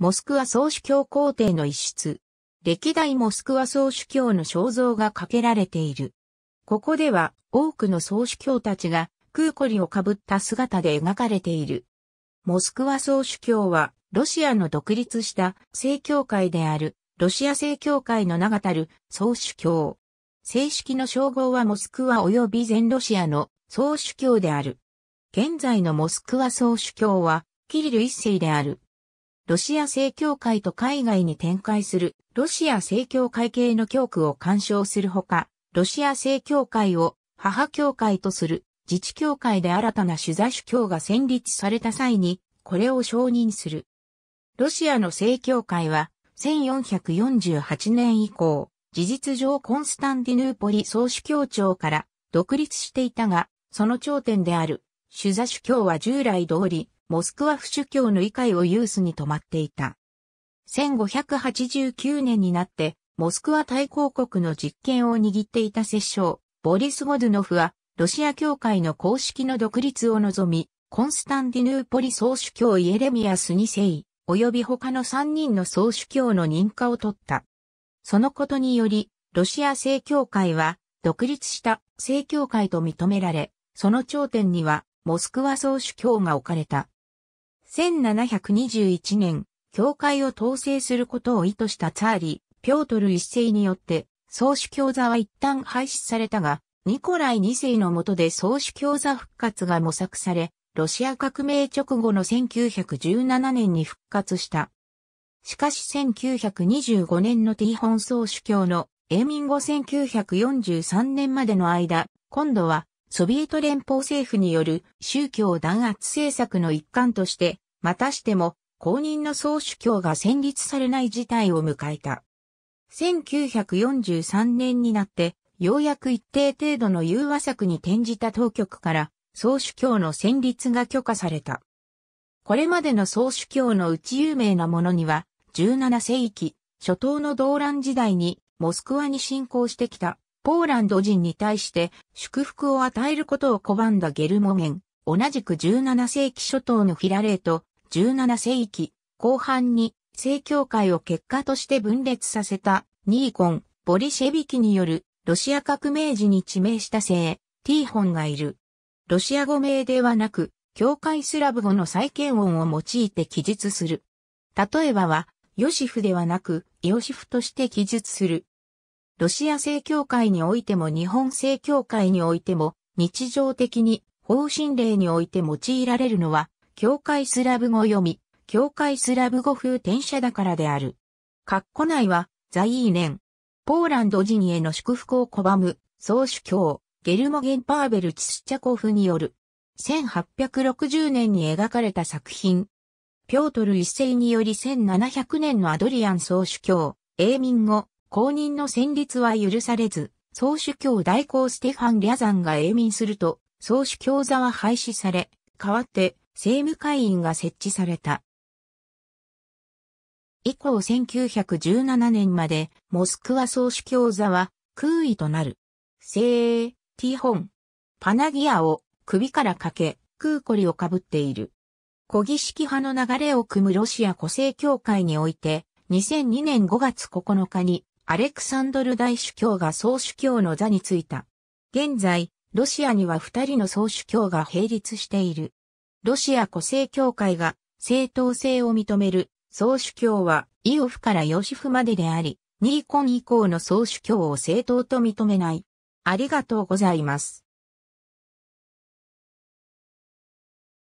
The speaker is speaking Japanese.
モスクワ総主教皇帝の一室。歴代モスクワ総主教の肖像がかけられている。ここでは多くの総主教たちが空コリをかぶった姿で描かれている。モスクワ総主教はロシアの独立した正教会であるロシア正教会の名がたる総主教。正式の称号はモスクワ及び全ロシアの総主教である。現在のモスクワ総主教はキリル一世である。ロシア正教会と海外に展開するロシア正教会系の教区を干渉するほか、ロシア正教会を母教会とする自治教会で新たな取座主教が選立された際に、これを承認する。ロシアの正教会は、1448年以降、事実上コンスタンディヌーポリ総主教庁から独立していたが、その頂点である、主座主教は従来通り、モスクワ府主教の理解をユースに泊まっていた。1589年になって、モスクワ大公国の実権を握っていた摂政、ボリス・ゴドゥノフは、ロシア教会の公式の独立を望み、コンスタンディヌーポリ総主教イエレミアス2世、及び他の3人の総主教の認可を取った。そのことにより、ロシア正教会は、独立した正教会と認められ、その頂点には、モスクワ総主教が置かれた。1721年、教会を統制することを意図したツァーリ、ー、ピョートル一世によって、総主教座は一旦廃止されたが、ニコライ二世の下で総主教座復活が模索され、ロシア革命直後の1917年に復活した。しかし1925年のティーホン総主教の永民後1943年までの間、今度はソビエト連邦政府による宗教弾圧政策の一環としてまたしても公認の総主教が戦立されない事態を迎えた。1943年になって、ようやく一定程度の融和策に転じた当局から、総主教の戦立が許可された。これまでの総主教のうち有名なものには、17世紀、初頭の動乱時代に、モスクワに侵攻してきた、ポーランド人に対して祝福を与えることを拒んだゲルモゲン、同じく17世紀初頭のフィラレート、17世紀後半に正教会を結果として分裂させたニーコン、ボリシェビキによるロシア革命時に致命した聖、ティーホンがいる。ロシア語名ではなく、教会スラブ語の再建音を用いて記述する。例えばは、ヨシフではなく、ヨシフとして記述する。ロシア正教会においても日本正教会においても、日常的に方針令において用いられるのは、教会スラブ語読み、教会スラブ語風転写だからである。括弧内は、在イーネン、ポーランド人への祝福を拒む、総主教、ゲルモゲン・パーベル・チスチャコフによる、1860年に描かれた作品。ピョートル一世により1700年のアドリアン総主教、永民後、公認の戦律は許されず、総主教代行ステファン・リャザンが永民すると、総主教座は廃止され、代わって、政務会員が設置された。以降1917年までモスクワ総主教座は空位となる。聖ティホン。パナギアを首からかけ空コリをかぶっている。古儀式派の流れを組むロシア古性協会において2002年5月9日にアレクサンドル大主教が総主教の座に就いた。現在、ロシアには二人の総主教が並立している。ロシア個性教会が正当性を認める総主教はイオフからヨシフまでであり、ニーコン以降の総主教を正当と認めない。ありがとうございます。